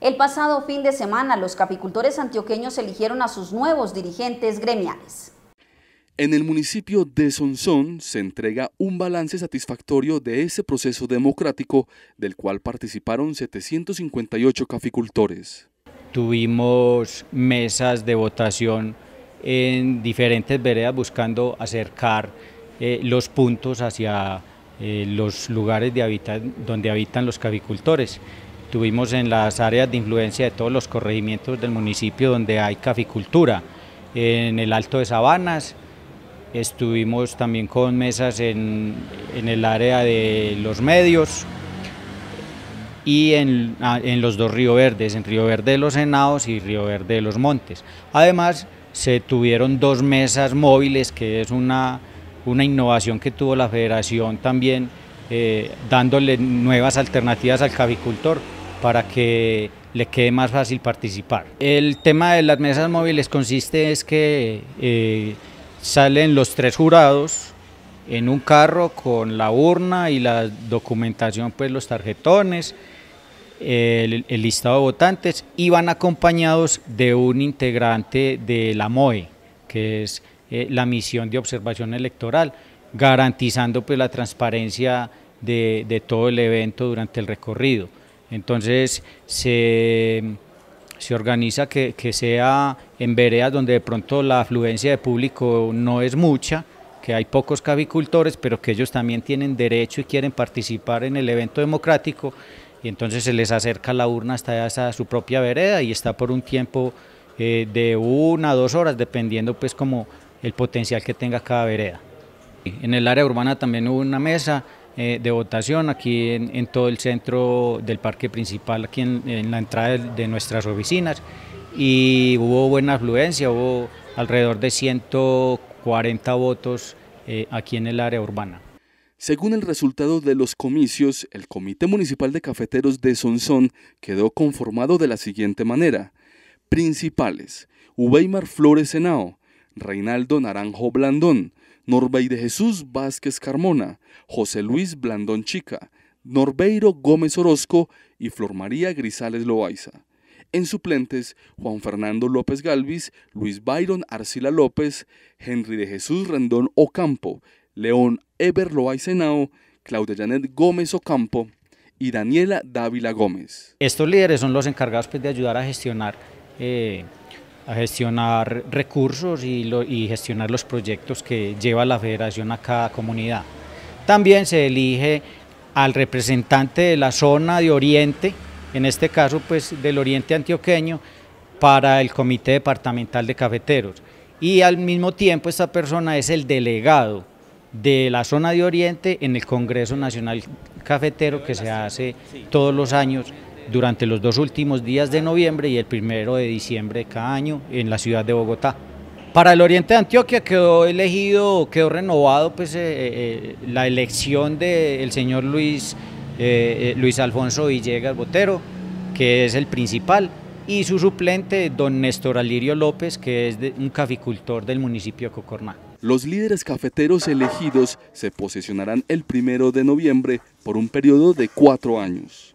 El pasado fin de semana, los caficultores antioqueños eligieron a sus nuevos dirigentes gremiales. En el municipio de Sonsón se entrega un balance satisfactorio de ese proceso democrático del cual participaron 758 caficultores. Tuvimos mesas de votación en diferentes veredas buscando acercar eh, los puntos hacia eh, los lugares donde habitan los caficultores. Estuvimos en las áreas de influencia de todos los corregimientos del municipio donde hay caficultura, en el Alto de Sabanas, estuvimos también con mesas en, el área de los medios y ah, en, los dos Río Verdes, en Río Verde de los Senados y Río Verde de los Montes. Además, se tuvieron dos mesas móviles, que es una, una innovación que tuvo la federación también, eh, dándole nuevas alternativas al caficultor para que le quede más fácil participar. El tema de las mesas móviles consiste es que eh, salen los tres jurados en un carro con la urna y la documentación, pues los tarjetones, el, listado de votantes y van acompañados de un integrante de la MOE, que es eh, la misión de observación electoral, garantizando pues la transparencia de todo el evento durante el recorrido. Entonces se, organiza que, sea en veredas donde de pronto la afluencia de público no es mucha, que hay pocos cavicultores, pero que ellos también tienen derecho y quieren participar en el evento democrático, y entonces se les acerca la urna hasta, su propia vereda y está por un tiempo eh, de una a dos horas, dependiendo pues como el potencial que tenga cada vereda. En el área urbana también hubo una mesa eh, de votación aquí en, todo el centro del parque principal, aquí en, la entrada de, nuestras oficinas. Y hubo buena afluencia, hubo alrededor de 140 votos eh, aquí en el área urbana. Según el resultado de los comicios, el Comité Municipal de Cafeteros de Sonsón quedó conformado de la siguiente manera. Principales, Ubeimar Flores Senao, Reinaldo Naranjo Blandón, Norbey de Jesús Vázquez Carmona, José Luis Blandón Chica, Norbeiro Gómez Orozco y Flor María Grisales Loaiza. En suplentes, Juan Fernando López Galvis, Luis Byron Arcila López, Henry de Jesús Rendón Ocampo, León Eber Loaizenao, Claudia Janet Gómez Ocampo y Daniela Dávila Gómez. Estos líderes son los encargados pues, de ayudar a gestionar eh, a gestionar recursos y, y gestionar los proyectos que lleva la federación a cada comunidad. También se elige al representante de la zona de Oriente, en este caso pues del Oriente Antioqueño, para el Comité Departamental de Cafeteros. Y al mismo tiempo esta persona es el delegado de la zona de Oriente en el Congreso Nacional Cafetero que se hace todos los años durante los dos últimos días de noviembre y el primero de diciembre de cada año en la ciudad de Bogotá. Para el Oriente de Antioquia quedó elegido, quedó renovado pues, eh, eh, la elección del señor Luis, eh, Luis Alfonso Villegas Botero, que es el principal, y su suplente, don Néstor Alirio López, que es un caficultor del municipio de Cocorná. Los líderes cafeteros elegidos se posesionarán el primero de noviembre por un periodo de cuatro años.